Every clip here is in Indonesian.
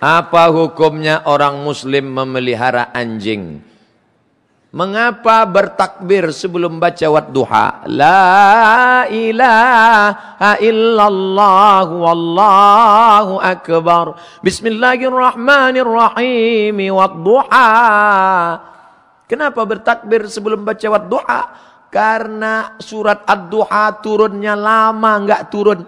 Apa hukumnya orang muslim memelihara anjing? Mengapa bertakbir sebelum baca wat duha? La ilaha illallah wallahu akbar. Bismillahirrahmanirrahim wat duha. Kenapa bertakbir sebelum baca wat duha? Karena surat ad-duha turunnya lama enggak turun.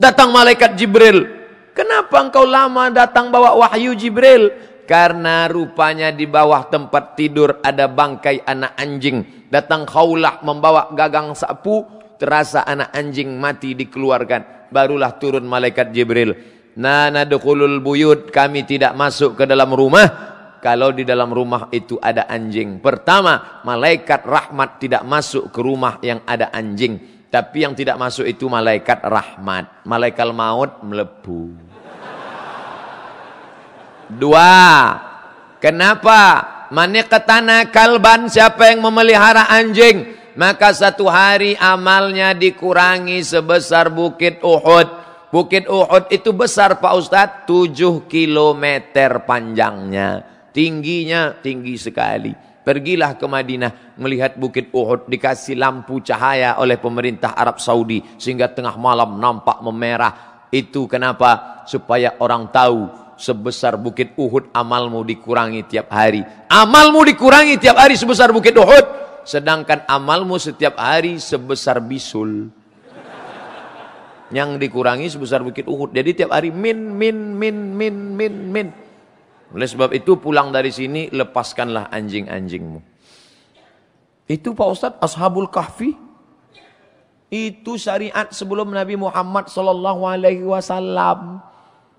Datang malaikat Jibril Kenapa engkau lama datang bawa wahyu Jibril? Karena rupanya di bawah tempat tidur ada bangkai anak anjing. Datang khaulah membawa gagang sapu. Terasa anak anjing mati dikeluarkan. Barulah turun malaikat Jibril. Nana dukulul buyut. Kami tidak masuk ke dalam rumah. Kalau di dalam rumah itu ada anjing. Pertama, malaikat rahmat tidak masuk ke rumah yang ada anjing. Tapi yang tidak masuk itu malaikat rahmat. Malaikat maut melepuh. Dua. Kenapa? tanah kalban siapa yang memelihara anjing maka satu hari amalnya dikurangi sebesar bukit Uhud. Bukit Uhud itu besar Pak Ustadz 7 km panjangnya. Tingginya tinggi sekali. Pergilah ke Madinah melihat bukit Uhud dikasih lampu cahaya oleh pemerintah Arab Saudi sehingga tengah malam nampak memerah. Itu kenapa? Supaya orang tahu sebesar bukit Uhud amalmu dikurangi tiap hari. Amalmu dikurangi tiap hari sebesar bukit Uhud. Sedangkan amalmu setiap hari sebesar bisul. Yang dikurangi sebesar bukit Uhud. Jadi tiap hari min, min, min, min, min, min. Oleh sebab itu pulang dari sini lepaskanlah anjing-anjingmu. Itu Pak Ustadz Ashabul Kahfi. Itu syariat sebelum Nabi Muhammad SAW.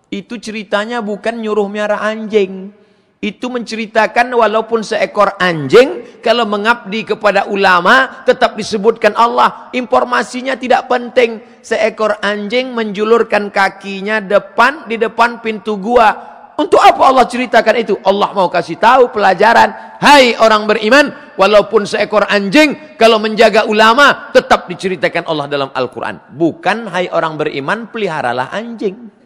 Itu ceritanya bukan nyuruh miara anjing. Itu menceritakan walaupun seekor anjing kalau mengabdi kepada ulama tetap disebutkan Allah. Informasinya tidak penting. Seekor anjing menjulurkan kakinya depan di depan pintu gua. Untuk apa Allah ceritakan itu? Allah mau kasih tahu pelajaran. Hai orang beriman, walaupun seekor anjing kalau menjaga ulama tetap diceritakan Allah dalam Al-Qur'an. Bukan hai orang beriman peliharalah anjing.